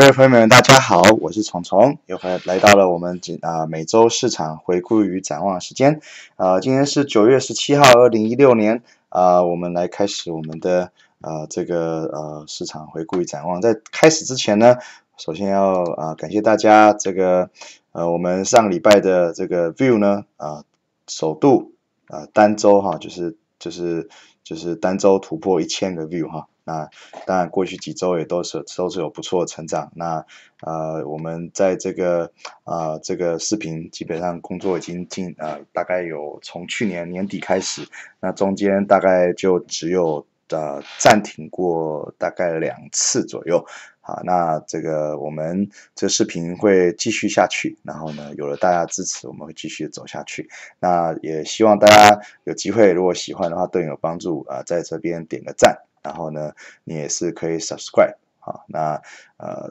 各位朋友们，大家好，我是虫虫，又回来到了我们今啊每周市场回顾与展望时间，呃，今天是九月十七号，二零一六年，啊，我们来开始我们的啊这个呃市场回顾与展望。在开始之前呢，首先要啊感谢大家这个呃我们上礼拜的这个 view 呢啊首度啊单周哈就是就是就是单周突破一千个 view 哈。那当然，过去几周也都是都是有不错的成长。那呃，我们在这个呃这个视频基本上工作已经进呃大概有从去年年底开始，那中间大概就只有呃暂停过大概两次左右。好，那这个我们这视频会继续下去，然后呢，有了大家支持，我们会继续走下去。那也希望大家有机会，如果喜欢的话，对你有帮助啊，在这边点个赞。然后呢，你也是可以 subscribe 啊。那呃。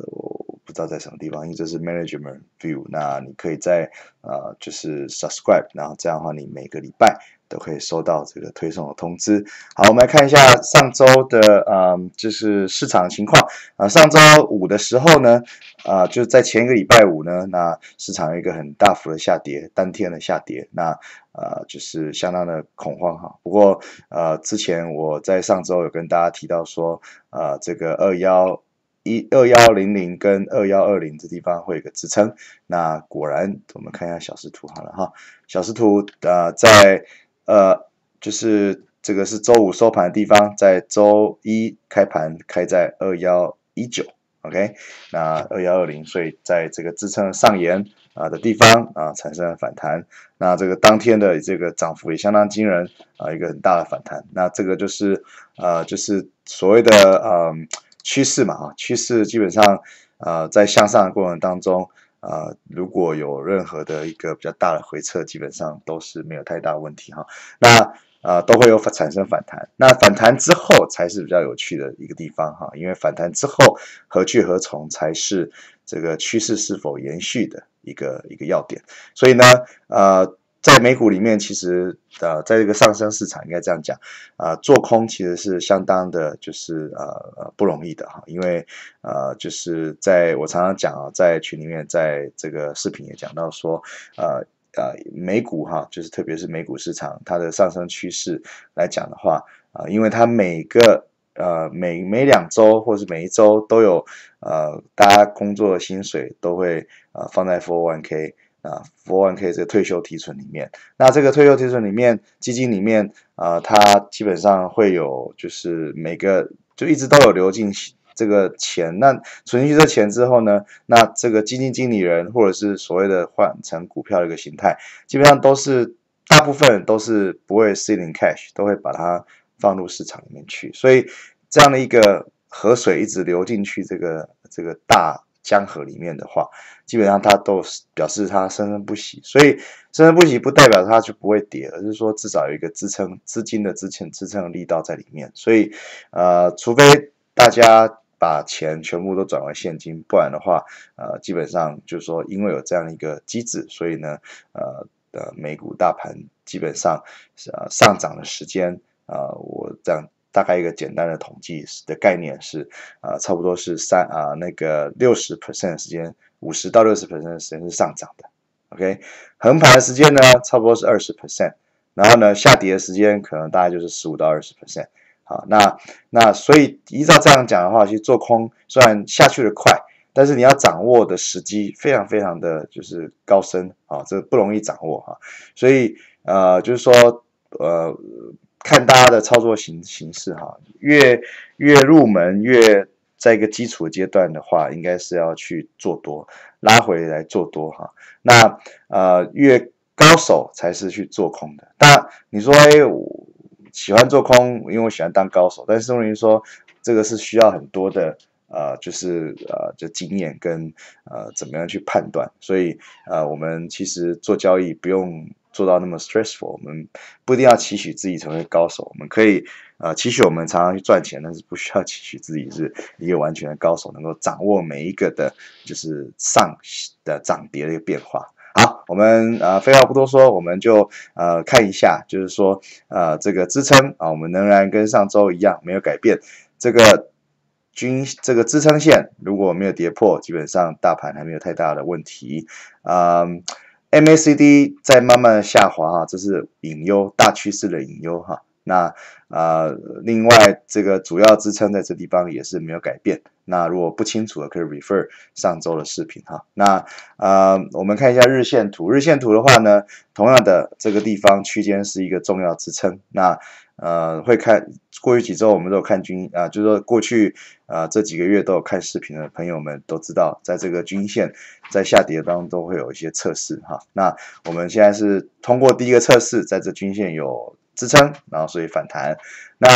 不知道在什么地方，因为这是 management view。那你可以在呃，就是 subscribe，然后这样的话，你每个礼拜都可以收到这个推送的通知。好，我们来看一下上周的呃，就是市场情况啊。上周五的时候呢，啊，就是在前一个礼拜五呢，那市场有一个很大幅的下跌，当天的下跌，那呃，就是相当的恐慌哈。不过呃，之前我在上周有跟大家提到说，啊，这个二幺。一二幺零零跟二幺二零这地方会有个支撑，那果然我们看一下小时图好了哈，小时图呃在呃就是这个是周五收盘的地方，在周一开盘开在二幺一九，OK，那二幺二零，所以在这个支撑上沿啊的地方啊产生了反弹，那这个当天的这个涨幅也相当惊人啊，一个很大的反弹，那这个就是呃就是所谓的呃。趋势嘛，啊，趋势基本上，呃，在向上的过程当中，呃，如果有任何的一个比较大的回撤，基本上都是没有太大问题哈。那，呃，都会有产生反弹。那反弹之后才是比较有趣的一个地方哈，因为反弹之后何去何从才是这个趋势是否延续的一个一个要点。所以呢，呃。在美股里面，其实呃，在这个上升市场，应该这样讲，啊，做空其实是相当的，就是呃不容易的哈，因为呃，就是在我常常讲啊，在群里面，在这个视频也讲到说，呃呃，美股哈，就是特别是美股市场，它的上升趋势来讲的话，啊，因为它每个呃每每两周，或是每一周都有呃，大家工作的薪水都会呃放在 401k。啊，Four One K 这个退休提存里面，那这个退休提存里面基金里面，呃，它基本上会有，就是每个就一直都有流进这个钱。那存进去这钱之后呢，那这个基金经理人或者是所谓的换成股票的一个形态，基本上都是大部分都是不会 sitting cash，都会把它放入市场里面去。所以这样的一个河水一直流进去，这个这个大。江河里面的话，基本上它都表示它生生不息，所以生生不息不代表它就不会跌，而是说至少有一个支撑资金的支撑、支撑力道在里面。所以，呃，除非大家把钱全部都转为现金，不然的话，呃，基本上就是说，因为有这样一个机制，所以呢，呃，的美股大盘基本上呃上涨的时间，呃，我这样。大概一个简单的统计的概念是，呃，差不多是三啊，那个六十 percent 的时间，五十到六十 percent 的时间是上涨的，OK，横盘的时间呢，差不多是二十 percent，然后呢，下跌的时间可能大概就是十五到二十 percent。好，那那所以依照这样讲的话，其实做空虽然下去的快，但是你要掌握的时机非常非常的就是高深啊，这不容易掌握哈。所以呃，就是说呃。看大家的操作形形式哈，越越入门越在一个基础阶段的话，应该是要去做多拉回来做多哈。那呃越高手才是去做空的。那你说哎，我喜欢做空，因为我喜欢当高手。但是等于说这个是需要很多的呃，就是呃就经验跟呃怎么样去判断。所以呃我们其实做交易不用。做到那么 stressful，我们不一定要期许自己成为高手，我们可以呃期许我们常常去赚钱，但是不需要期许自己是一个完全的高手，能够掌握每一个的，就是上，的涨跌的一个变化。好，我们呃废话不多说，我们就呃看一下，就是说呃这个支撑啊，我们仍然跟上周一样没有改变，这个均这个支撑线如果没有跌破，基本上大盘还没有太大的问题，啊。MACD 在慢慢下滑啊，这是隐忧，大趋势的隐忧哈。那啊，另外这个主要支撑在这地方也是没有改变。那如果不清楚的可以 refer 上周的视频哈。那啊，我们看一下日线图，日线图的话呢，同样的这个地方区间是一个重要支撑。那呃，会看过去几周，我们都有看均啊，就是说过去啊，这几个月都有看视频的朋友们都知道，在这个均线在下跌当中都会有一些测试哈。那我们现在是通过第一个测试，在这均线有支撑，然后所以反弹。那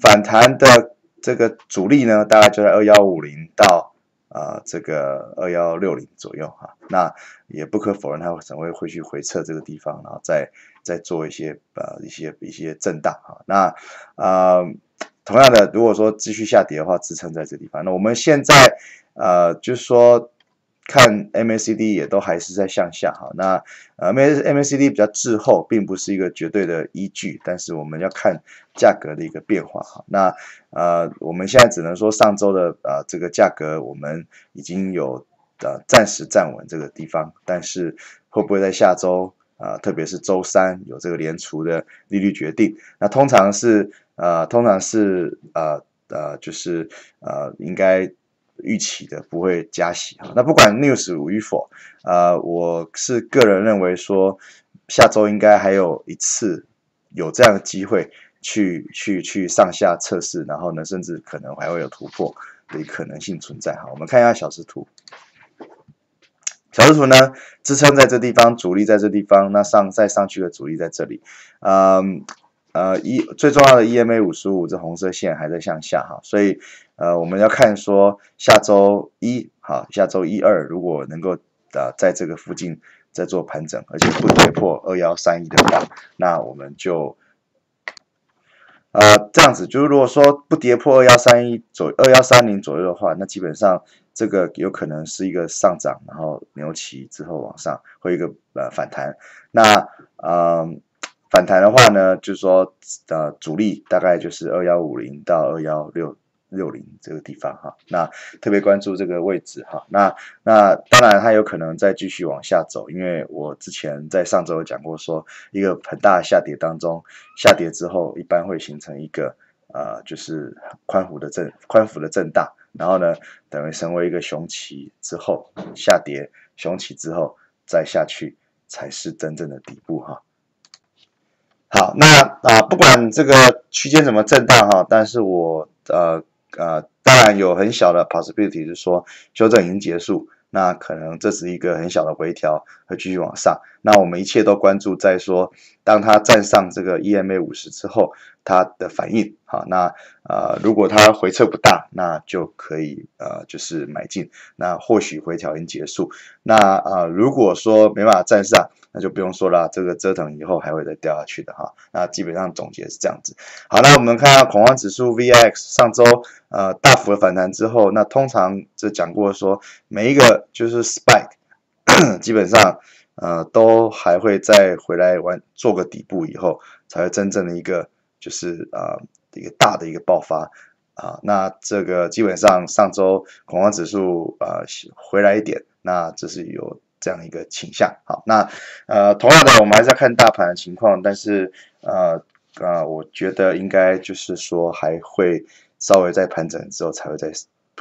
反弹的这个阻力呢，大概就在二幺五零到呃这个二幺六零左右哈。那也不可否认，它总会会去回撤这个地方，然后再。在做一些呃一些一些震荡哈，那呃同样的，如果说继续下跌的话，支撑在这地方。那我们现在呃就是说看 MACD 也都还是在向下哈，那呃 MAC MACD 比较滞后，并不是一个绝对的依据，但是我们要看价格的一个变化哈。那呃我们现在只能说上周的呃这个价格我们已经有呃暂时站稳这个地方，但是会不会在下周？啊，特别是周三有这个联储的利率决定，那通常是呃，通常是呃呃，就是呃，应该预期的不会加息哈。那不管 news 与否，呃，我是个人认为说下周应该还有一次有这样的机会去去去上下测试，然后呢，甚至可能还会有突破的可能性存在哈。我们看一下小时图。小日图呢支撑在这地方，阻力在这地方，那上再上去的阻力在这里，嗯呃一最重要的 EMA 五十五这红色线还在向下哈，所以呃我们要看说下周一好下周一二如果能够呃在这个附近在做盘整，而且不跌破二幺三一的话，那我们就呃这样子就是如果说不跌破二幺三一左二幺三零左右的话，那基本上。这个有可能是一个上涨，然后牛起之后往上，会一个呃反弹。那呃反弹的话呢，就是说呃主力大概就是二幺五零到二幺六六零这个地方哈。那特别关注这个位置哈。那那当然它有可能再继续往下走，因为我之前在上周有讲过，说一个很大的下跌当中，下跌之后一般会形成一个呃就是宽幅的震宽幅的震荡。然后呢，等于成为一个雄起之后下跌，雄起之后再下去，才是真正的底部哈。好，那啊，不管这个区间怎么震荡哈，但是我呃呃，当然有很小的 possibility 就说修正已经结束，那可能这是一个很小的回调，会继续往上。那我们一切都关注在说。当它站上这个 EMA 五十之后，它的反应，好，那呃，如果它回撤不大，那就可以呃，就是买进，那或许回调已经结束，那呃，如果说没办法站上，那就不用说了，这个折腾以后还会再掉下去的哈，那基本上总结是这样子。好，那我们看下恐慌指数 VIX，上周呃大幅的反弹之后，那通常这讲过说每一个就是 spike，基本上。呃，都还会再回来玩，做个底部以后，才会真正的一个就是啊，一个大的一个爆发啊。那这个基本上上周恐慌指数啊回来一点，那这是有这样一个倾向。好，那呃，同样的，我们还是要看大盘的情况，但是呃啊，我觉得应该就是说还会稍微再盘整之后才会再。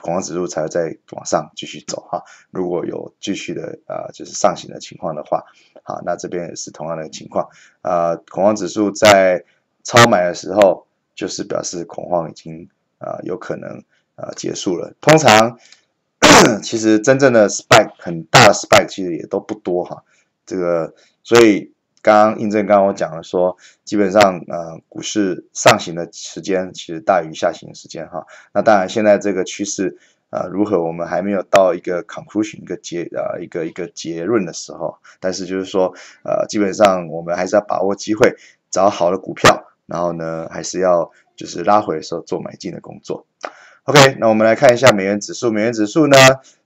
恐慌指数才会再往上继续走哈，如果有继续的呃就是上行的情况的话，好，那这边也是同样的情况，呃，恐慌指数在超买的时候，就是表示恐慌已经呃有可能呃结束了。通常 其实真正的 spike 很大的 spike 其实也都不多哈，这个所以。刚印证，刚刚我讲了说，基本上呃股市上行的时间其实大于下行的时间哈。那当然现在这个趋势啊如何，我们还没有到一个 conclusion 一个结呃一个一个结论的时候。但是就是说呃基本上我们还是要把握机会，找好的股票，然后呢还是要就是拉回的时候做买进的工作。OK，那我们来看一下美元指数，美元指数呢。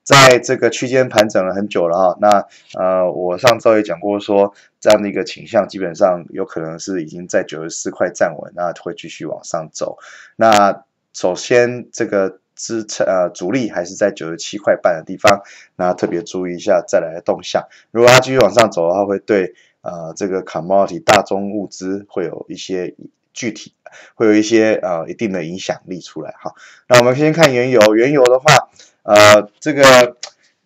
在这个区间盘整了很久了哈，那呃，我上周也讲过，说这样的一个倾向，基本上有可能是已经在九十四块站稳，那会继续往上走。那首先这个支撑呃主力还是在九十七块半的地方，那特别注意一下再来动向。如果它继续往上走的话，会对呃这个 commodity 大宗物资会有一些具体，会有一些呃一定的影响力出来哈。那我们先看原油，原油的话。呃，这个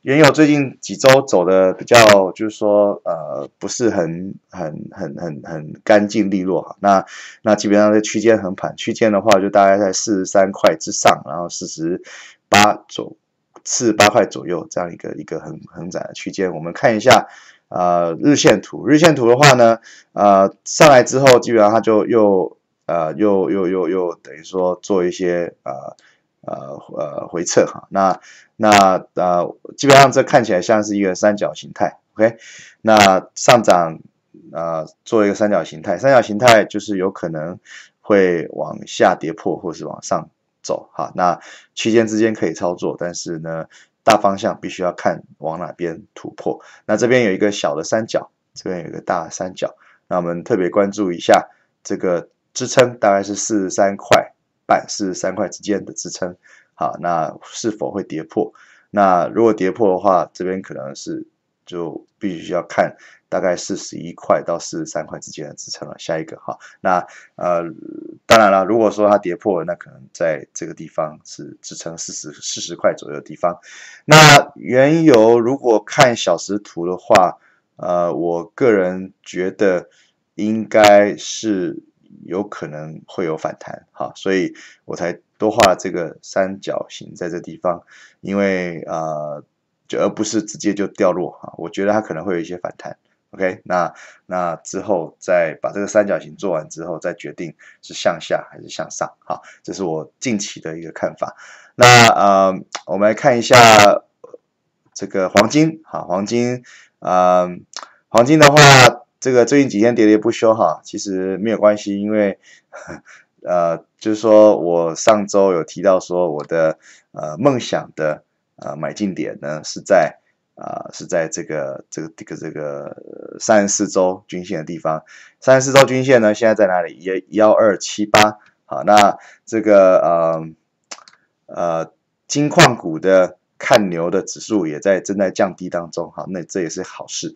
原油最近几周走的比较，就是说，呃，不是很很很很很干净利落哈。那那基本上在区间横盘，区间的话就大概在四十三块之上，然后四十八左四十八块左右这样一个一个横横窄的区间。我们看一下，呃，日线图，日线图的话呢，呃，上来之后，基本上它就又呃又又又又等于说做一些啊。呃呃回撤哈，那那呃基本上这看起来像是一个三角形态，OK，那上涨呃做一个三角形态，三角形态就是有可能会往下跌破或是往上走哈，那区间之间可以操作，但是呢大方向必须要看往哪边突破。那这边有一个小的三角，这边有个大三角，那我们特别关注一下这个支撑大概是四十三块。半四十三块之间的支撑，好，那是否会跌破？那如果跌破的话，这边可能是就必须要看大概四十一块到四十三块之间的支撑了。下一个，哈，那呃，当然了，如果说它跌破，那可能在这个地方是支撑四十四十块左右的地方。那原油如果看小时图的话，呃，我个人觉得应该是。有可能会有反弹哈，所以我才多画这个三角形在这地方，因为呃，就而不是直接就掉落哈，我觉得它可能会有一些反弹，OK，那那之后再把这个三角形做完之后再决定是向下还是向上哈，这是我近期的一个看法。那呃，我们来看一下这个黄金哈，黄金，呃，黄金的话。这个最近几天喋喋不休哈，其实没有关系，因为，呃，就是说我上周有提到说我的呃梦想的呃买进点呢是在啊是在这个这个这个这个三十四周均线的地方，三十四周均线呢现在在哪里？幺幺二七八，好，那这个呃呃金矿股的看牛的指数也在正在降低当中，好，那这也是好事。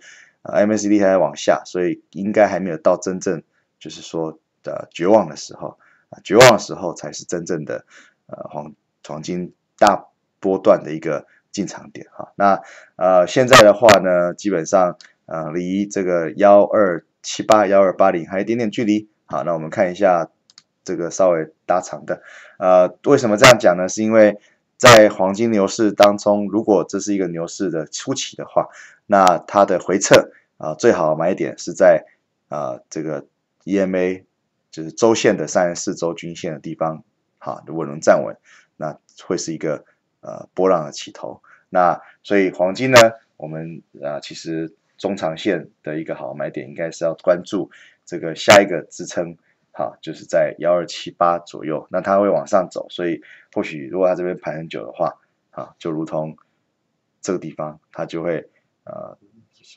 M a C D 还在往下，所以应该还没有到真正就是说的绝望的时候啊。绝望的时候才是真正的呃黄黄金大波段的一个进场点哈。那呃现在的话呢，基本上呃离这个幺二七八幺二八零还有一点点距离。好，那我们看一下这个稍微拉长的。呃，为什么这样讲呢？是因为在黄金牛市当中，如果这是一个牛市的初期的话，那它的回撤。啊，最好买点是在啊这个 EMA 就是周线的三十四周均线的地方，哈，如果能站稳，那会是一个呃波浪的起头。那所以黄金呢，我们啊其实中长线的一个好买点，应该是要关注这个下一个支撑，好，就是在幺二七八左右，那它会往上走，所以或许如果它这边盘很久的话，啊，就如同这个地方它就会呃。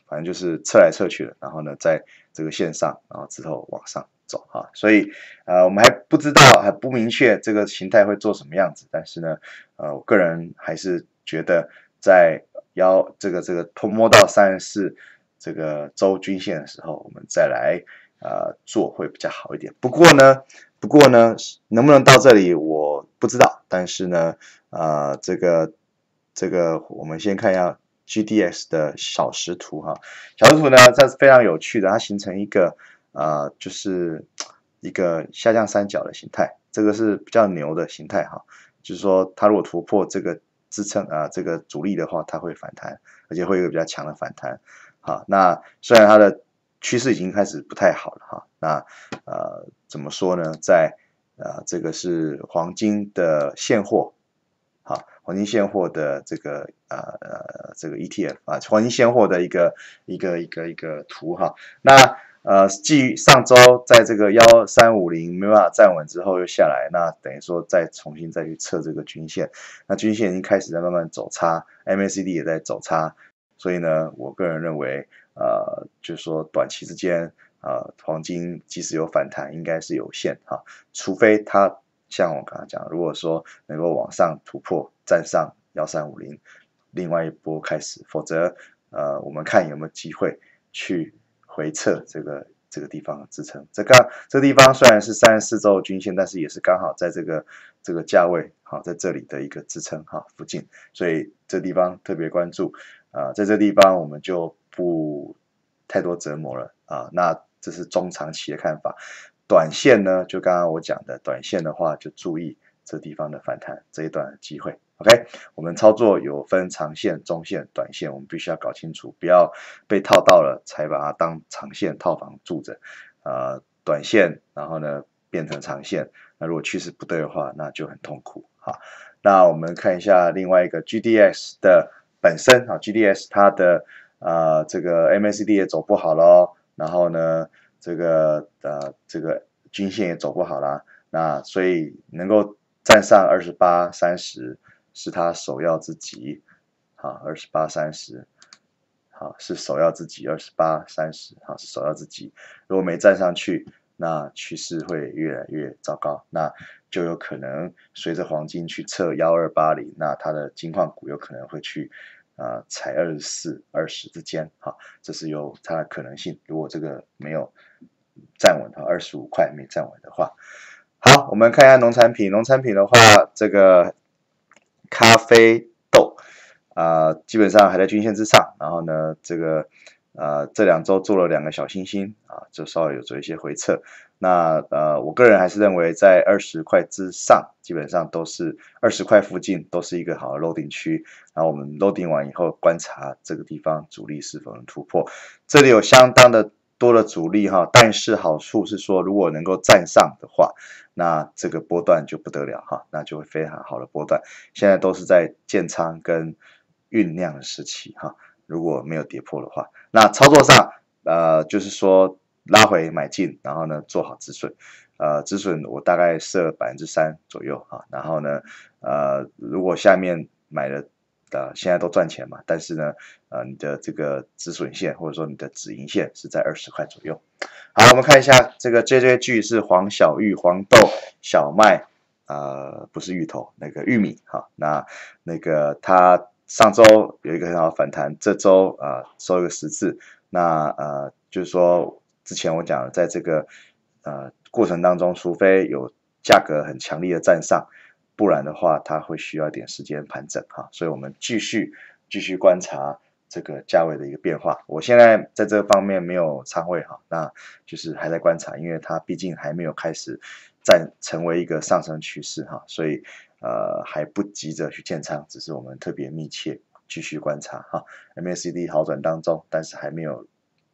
反正就是测来测去的，然后呢，在这个线上，然后之后往上走哈，所以呃，我们还不知道，还不明确这个形态会做什么样子，但是呢，呃，我个人还是觉得在要这个这个触摸到三十四这个周均线的时候，我们再来呃做会比较好一点。不过呢，不过呢，能不能到这里我不知道，但是呢，呃，这个这个我们先看一下。g d s 的小时图哈，小时图呢，它是非常有趣的，它形成一个呃，就是一个下降三角的形态，这个是比较牛的形态哈，就是说它如果突破这个支撑啊，这个阻力的话，它会反弹，而且会有比较强的反弹。好，那虽然它的趋势已经开始不太好了哈，那呃怎么说呢，在呃这个是黄金的现货。黄金现货的这个呃呃这个 E T F 啊，黄金现货的一个一个一个一个图哈。那呃，继上周在这个幺三五零没办法站稳之后又下来，那等于说再重新再去测这个均线，那均线已经开始在慢慢走差，M A C D 也在走差，所以呢，我个人认为呃，就是说短期之间啊，黄金即使有反弹，应该是有限哈，除非它。像我刚刚讲，如果说能够往上突破，站上幺三五零，另外一波开始，否则，呃，我们看有没有机会去回撤这个这个地方的支撑。这刚这地方虽然是三十四周均线，但是也是刚好在这个这个价位，好在这里的一个支撑哈附近，所以这地方特别关注啊，在这地方我们就不太多折磨了啊。那这是中长期的看法。短线呢，就刚刚我讲的，短线的话就注意这地方的反弹这一段机会。OK，我们操作有分长线、中线、短线，我们必须要搞清楚，不要被套到了才把它当长线套房住着，啊，短线，然后呢变成长线，那如果趋势不对的话，那就很痛苦好，那我们看一下另外一个 g d s 的本身啊 g d s 它的啊这个 MACD 也走不好咯，然后呢。这个呃，这个均线也走不好啦。那所以能够站上二十八三十是它首要之急，好二十八三十，好是首要之急，二十八三十好是首要之急。如果没站上去，那趋势会越来越糟糕，那就有可能随着黄金去测幺二八零，那它的金矿股有可能会去。啊，才二十四二十之间，啊，这是有它的可能性。如果这个没有站稳的二十五块没站稳的话，好，我们看一下农产品。农产品的话，这个咖啡豆啊，基本上还在均线之上。然后呢，这个呃，这两周做了两个小星星啊，就稍微有做一些回撤。那呃，我个人还是认为在二十块之上，基本上都是二十块附近都是一个好的 l o i n g 区。然后我们 l o i n g 完以后，观察这个地方阻力是否能突破。这里有相当的多的阻力哈，但是好处是说，如果能够站上的话，那这个波段就不得了哈，那就会非常好的波段。现在都是在建仓跟酝酿的时期哈，如果没有跌破的话，那操作上呃，就是说。拉回买进，然后呢做好止损，呃，止损我大概设百分之三左右啊。然后呢，呃，如果下面买的呃现在都赚钱嘛，但是呢，呃，你的这个止损线或者说你的止盈线是在二十块左右。好，我们看一下这个 J J G 是黄小玉，黄豆、小麦，呃，不是芋头，那个玉米哈。那那个它上周有一个很好反弹，这周啊收一个十字，那呃就是说。之前我讲了，在这个呃过程当中，除非有价格很强力的站上，不然的话，它会需要点时间盘整哈。所以，我们继续继续观察这个价位的一个变化。我现在在这方面没有仓位哈，那就是还在观察，因为它毕竟还没有开始站成为一个上升趋势哈，所以呃还不急着去建仓，只是我们特别密切继续观察哈。MACD 好转当中，但是还没有。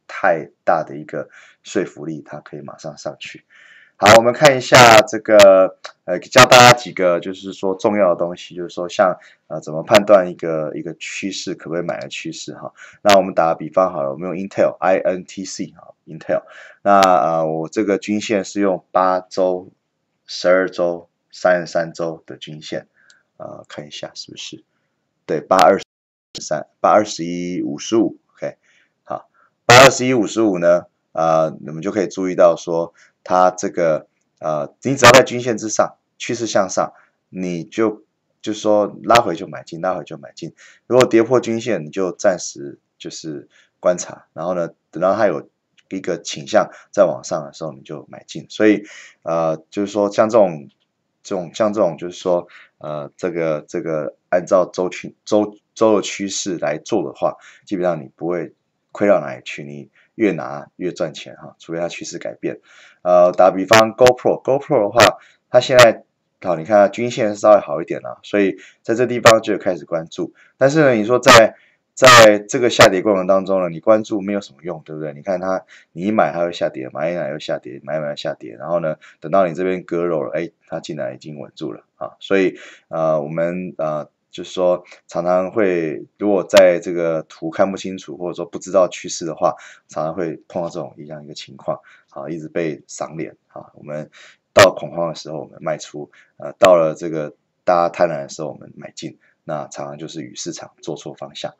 太大的一个说服力，它可以马上上去。好，我们看一下这个，呃，教大家几个，就是说重要的东西，就是说像呃，怎么判断一个一个趋势可不可以买的趋势哈。那我们打个比方好了，我们用 Intel，I N T C 啊 i n t e l 那呃我这个均线是用八周、十二周、三十三周的均线啊，看一下是不是？对，八二三、八二十一、五十五。八二十一五十五呢？啊，你们就可以注意到说，它这个啊，你只要在均线之上，趋势向上，你就就说拉回就买进，拉回就买进。如果跌破均线，你就暂时就是观察，然后呢，等到它有一个倾向再往上的时候，你就买进。所以啊，就是说像这种、这种、像这种，就是说呃，这个、这个，按照周趋周周的趋势来做的话，基本上你不会。亏到哪里去？你越拿越赚钱哈，除非它趋势改变。呃，打比方，GoPro，GoPro 的话，它现在好，你看它均线稍微好一点了，所以在这地方就开始关注。但是呢，你说在在这个下跌过程当中呢，你关注没有什么用，对不对？你看它，你一买它会下跌，买一买又下跌，买一买下跌，然后呢，等到你这边割肉了，哎，它竟然已经稳住了啊！所以，呃，我们呃。就是说，常常会如果在这个图看不清楚，或者说不知道趋势的话，常常会碰到这种一样一个情况，啊，一直被赏脸，啊，我们到恐慌的时候我们卖出，呃，到了这个大家贪婪的时候我们买进，那常常就是与市场做错方向。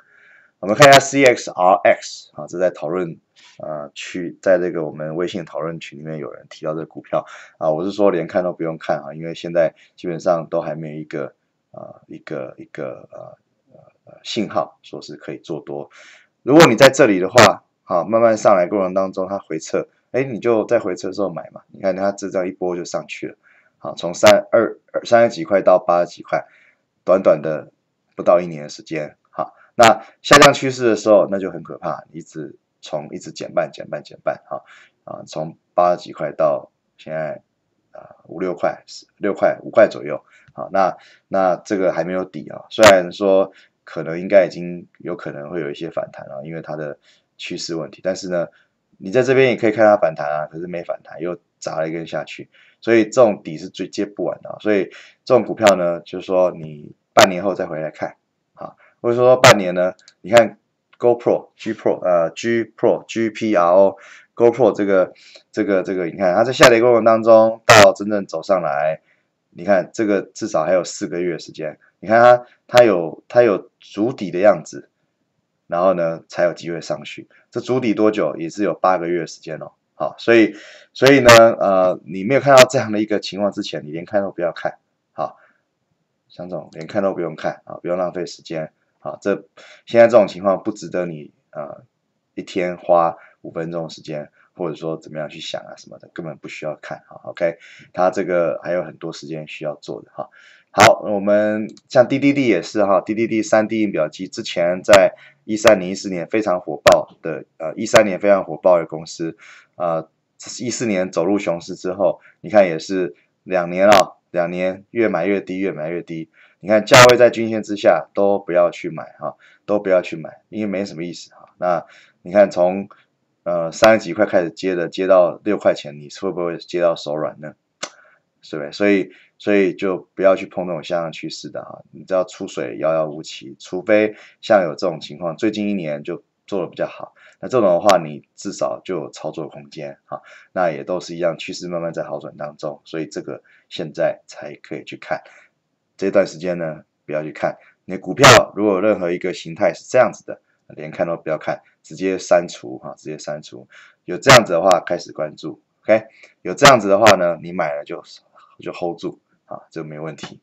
我们看一下 CXRX，啊，这在讨论，呃，去在这个我们微信讨论群里面有人提到这股票，啊，我是说连看都不用看啊，因为现在基本上都还没有一个。啊，一个一个呃呃信号说是可以做多，如果你在这里的话，好，慢慢上来过程当中它回撤，哎，你就在回撤的时候买嘛，你看它这造一波就上去了，好，从三二三十几块到八十几块，短短的不到一年的时间，好，那下降趋势的时候那就很可怕，一直从一直减半减半减半，好，啊，从八十几块到现在。五六块六块五块左右好，那那这个还没有底啊，虽然说可能应该已经有可能会有一些反弹啊，因为它的趋势问题，但是呢，你在这边也可以看它反弹啊，可是没反弹又砸了一根下去，所以这种底是最接不完的，所以这种股票呢，就是说你半年后再回来看啊，或者说半年呢，你看 Go Pro G Pro 呃 G Pro G P R。O，GoPro 这个这个这个，你看它在下跌过程当中，到真正走上来，你看这个至少还有四个月时间。你看它它有它有足底的样子，然后呢才有机会上去。这足底多久也是有八个月时间哦。好，所以所以呢呃，你没有看到这样的一个情况之前，你连看都不要看。好，这总连看都不用看啊，不用浪费时间好，这现在这种情况不值得你呃一天花。五分钟时间，或者说怎么样去想啊什么的，根本不需要看哈。OK，它这个还有很多时间需要做的哈。好，我们像 DDD 也是哈，d d d 三 D 印表机之前在一三年、一四年非常火爆的，呃一三年非常火爆的公司，啊一四年走入熊市之后，你看也是两年了，两年越买越低，越买越低。你看价位在均线之下都不要去买哈，都不要去买，因为没什么意思哈。那你看从呃，三十几块开始接的，接到六块钱，你是会不会接到手软呢？是不是？所以，所以就不要去碰那种向上趋势的哈，你知道出水遥遥无期，除非像有这种情况，最近一年就做的比较好，那这种的话，你至少就有操作空间哈。那也都是一样，趋势慢慢在好转当中，所以这个现在才可以去看。这段时间呢，不要去看。你的股票如果任何一个形态是这样子的。连看都不要看，直接删除哈，直接删除。有这样子的话，开始关注，OK？有这样子的话呢，你买了就就 hold 住啊，这个没问题。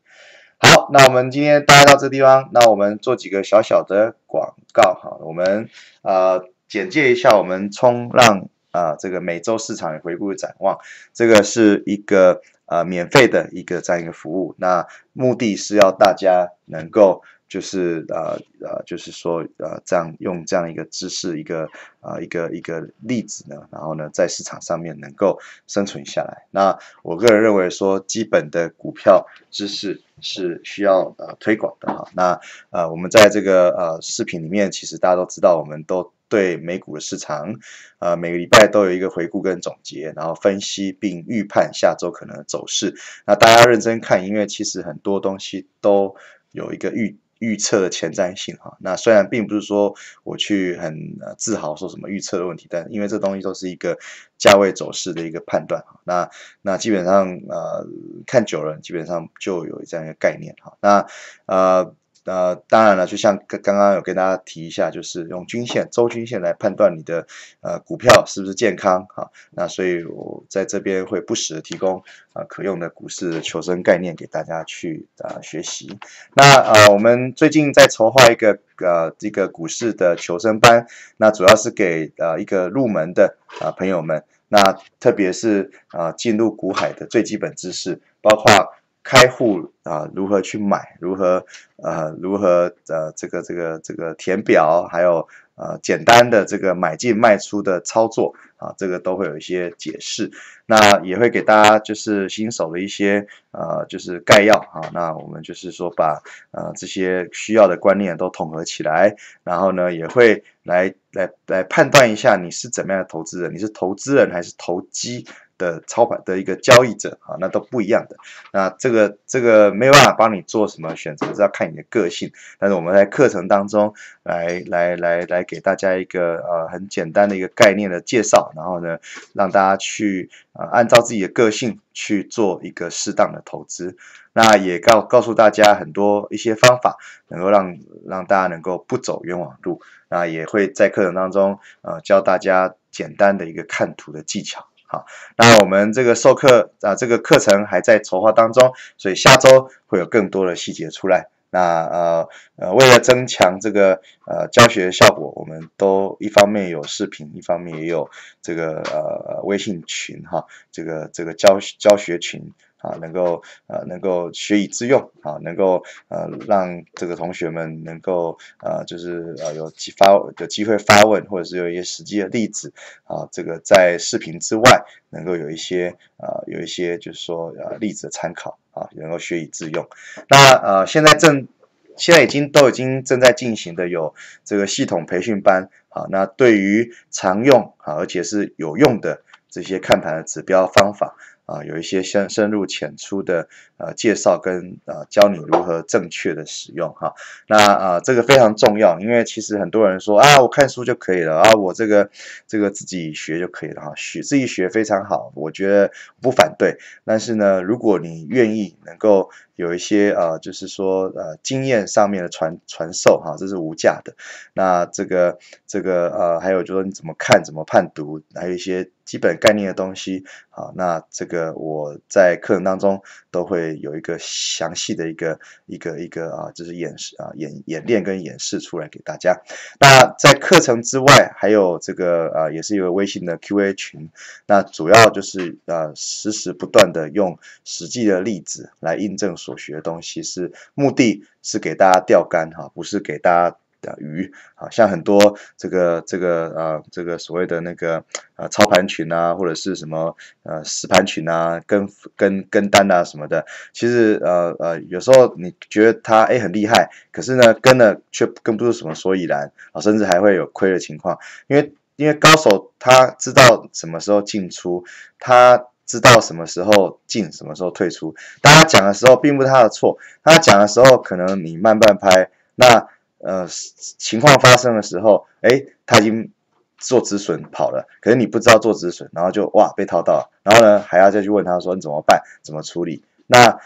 好，那我们今天大概到这个地方，那我们做几个小小的广告哈，我们呃简介一下我们冲浪啊这个每周市场回顾展望，这个是一个呃免费的一个这样一个服务，那目的是要大家能够。就是呃呃，就是说呃，这样用这样一个知识一个啊一个一个例子呢，然后呢在市场上面能够生存下来。那我个人认为说，基本的股票知识是需要呃推广的哈。那呃我们在这个呃视频里面，其实大家都知道，我们都对美股的市场呃每个礼拜都有一个回顾跟总结，然后分析并预判下周可能走势。那大家认真看，因为其实很多东西都有一个预。预测的前瞻性哈，那虽然并不是说我去很自豪说什么预测的问题，但因为这东西都是一个价位走势的一个判断哈，那那基本上呃看久了，基本上就有这样一个概念哈，那呃。呃，当然了，就像刚刚有跟大家提一下，就是用均线、周均线来判断你的呃股票是不是健康啊。那所以我在这边会不时提供啊可用的股市求生概念给大家去啊学习。那呃，我们最近在筹划一个呃这个股市的求生班，那主要是给呃一个入门的啊朋友们，那特别是啊进入股海的最基本知识，包括。开户啊，如何去买？如何呃，如何呃，这个这个这个填表，还有呃，简单的这个买进卖出的操作啊，这个都会有一些解释。那也会给大家就是新手的一些呃，就是概要啊。那我们就是说把呃这些需要的观念都统合起来，然后呢，也会来来来判断一下你是怎么样的投资人，你是投资人还是投机？的操盘的一个交易者啊，那都不一样的。那这个这个没有办法帮你做什么选择，是要看你的个性。但是我们在课程当中来来来来给大家一个呃很简单的一个概念的介绍，然后呢，让大家去呃按照自己的个性去做一个适当的投资。那也告告诉大家很多一些方法，能够让让大家能够不走冤枉路。那也会在课程当中呃教大家简单的一个看图的技巧。啊，那我们这个授课啊，这个课程还在筹划当中，所以下周会有更多的细节出来。那呃呃，为了增强这个呃教学效果，我们都一方面有视频，一方面也有这个呃微信群哈，这个这个教教学群。啊，能够呃能够学以致用啊，能够呃让这个同学们能够呃就是呃有机发有机会发问，或者是有一些实际的例子啊，这个在视频之外能够有一些啊有一些就是说呃例子的参考啊，能够学以致用。那呃现在正现在已经都已经正在进行的有这个系统培训班啊，那对于常用啊而且是有用的这些看盘的指标方法。啊，有一些深深入浅出的呃介绍跟呃教你如何正确的使用哈，那呃这个非常重要，因为其实很多人说啊我看书就可以了啊我这个这个自己学就可以了哈学自己学非常好，我觉得不反对，但是呢如果你愿意能够有一些呃就是说呃经验上面的传传授哈这是无价的，那这个这个呃还有就是说你怎么看怎么判读，还有一些。基本概念的东西啊，那这个我在课程当中都会有一个详细的一个一个一个啊，就是演示啊演演练跟演示出来给大家。那在课程之外，还有这个啊，也是一个微信的 Q&A 群，那主要就是啊，实时不断的用实际的例子来印证所学的东西，是目的是给大家钓竿哈，不是给大家。的鱼啊，像很多这个这个啊这个所谓的那个啊操盘群啊，或者是什么呃实盘群啊，跟跟跟单啊什么的，其实呃呃有时候你觉得他诶很厉害，可是呢跟了却跟不出什么所以然啊，甚至还会有亏的情况，因为因为高手他知道什么时候进出，他知道什么时候进什么时候退出，大家讲的时候并不是他的错，他讲的时候可能你慢半拍那。呃，情况发生的时候，哎，他已经做止损跑了，可是你不知道做止损，然后就哇被套到了，然后呢还要再去问他说你怎么办，怎么处理？那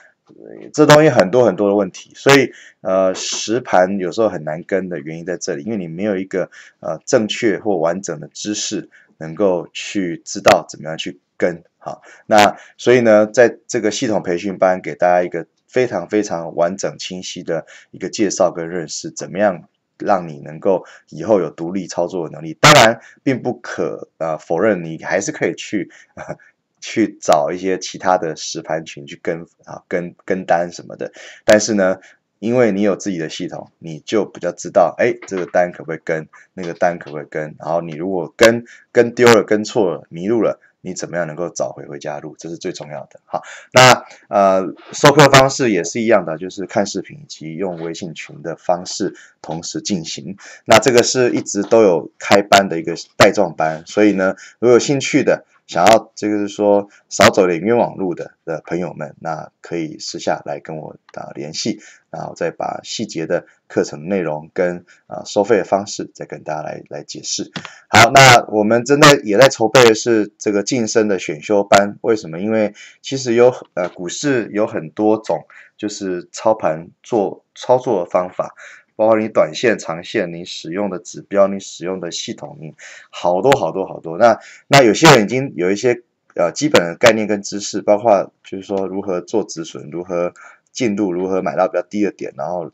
这东西很多很多的问题，所以呃实盘有时候很难跟的原因在这里，因为你没有一个呃正确或完整的知识，能够去知道怎么样去跟好。那所以呢，在这个系统培训班给大家一个。非常非常完整清晰的一个介绍跟认识，怎么样让你能够以后有独立操作的能力？当然，并不可啊否认，你还是可以去 去找一些其他的实盘群去跟啊跟跟单什么的。但是呢，因为你有自己的系统，你就比较知道，哎，这个单可不可以跟，那个单可不可以跟。然后你如果跟跟丢了、跟错了、迷路了。你怎么样能够找回回家路？这是最重要的。好，那呃，授课方式也是一样的，就是看视频以及用微信群的方式同时进行。那这个是一直都有开班的一个带状班，所以呢，如果有兴趣的。想要这个是说少走点冤枉路的的朋友们，那可以私下来跟我啊联系，然后再把细节的课程内容跟啊收费的方式再跟大家来来解释。好，那我们真的也在筹备的是这个晋升的选修班。为什么？因为其实有呃股市有很多种就是操盘做操作的方法。包括你短线、长线，你使用的指标、你使用的系统，好多好多好多。那那有些人已经有一些呃基本的概念跟知识，包括就是说如何做止损、如何进度，如何买到比较低的点，然后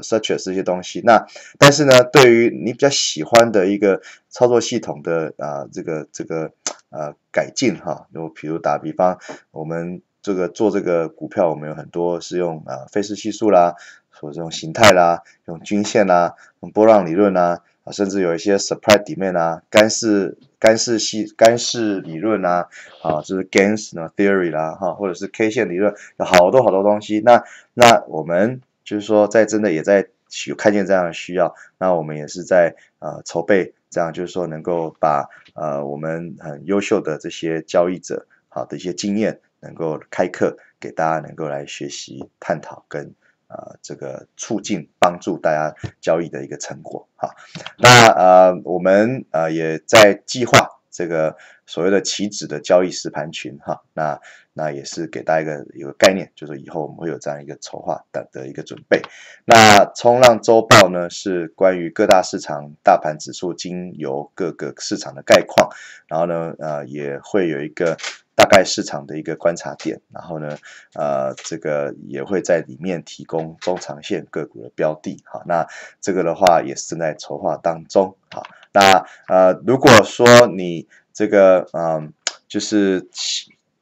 search 这些东西。那但是呢，对于你比较喜欢的一个操作系统的啊，这个这个呃改进哈，就比如打比方，我们这个做这个股票，我们有很多是用啊费氏系数啦。说这种形态啦，用均线啦，用波浪理论啦，啊，甚至有一些 supply demand 啊，干式干式系干式理论啦，啊，就是 Gans 呢 theory 啦，哈，或者是 K 线理论，好多好多东西。那那我们就是说，在真的也在看见这样的需要，那我们也是在啊筹备，这样就是说能够把呃我们很优秀的这些交易者好的一些经验，能够开课给大家能够来学习探讨跟。啊，这个促进帮助大家交易的一个成果哈，那呃，我们呃也在计划这个所谓的棋子的交易实盘群哈，那那也是给大家一个一个概念，就是以后我们会有这样一个筹划的的一个准备。那冲浪周报呢，是关于各大市场大盘指数经由各个市场的概况，然后呢，呃，也会有一个。大概市场的一个观察点，然后呢，呃，这个也会在里面提供中长线个股的标的，好，那这个的话也是正在筹划当中，好，那呃，如果说你这个，嗯，就是。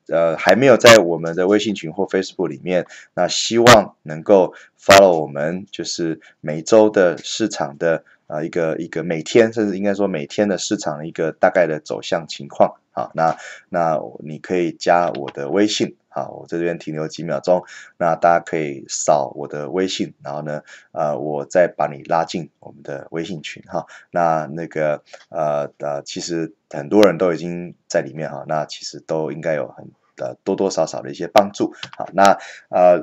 呃，还没有在我们的微信群或 Facebook 里面，那希望能够 follow 我们，就是每周的市场的啊一个一个每天，甚至应该说每天的市场一个大概的走向情况好，那那你可以加我的微信。好，我在这边停留几秒钟，那大家可以扫我的微信，然后呢，呃，我再把你拉进我们的微信群哈。那那个，呃呃，其实很多人都已经在里面哈，那其实都应该有很呃多多少少的一些帮助。好，那呃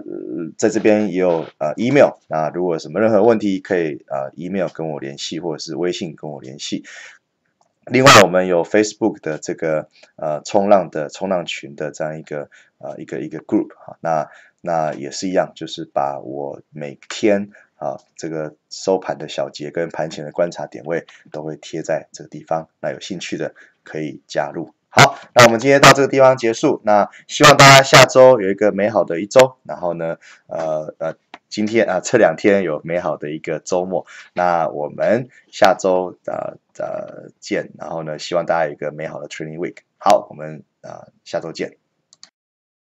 在这边也有呃 email，那如果什么任何问题可以呃 email 跟我联系，或者是微信跟我联系。另外，我们有 Facebook 的这个呃冲浪的冲浪群的这样一个呃一个一个 group 哈，那那也是一样，就是把我每天啊这个收盘的小结跟盘前的观察点位都会贴在这个地方，那有兴趣的可以加入。好，那我们今天到这个地方结束，那希望大家下周有一个美好的一周，然后呢，呃呃。今天啊，这两天有美好的一个周末，那我们下周呃呃见，然后呢，希望大家有一个美好的 training week。好，我们啊下周见。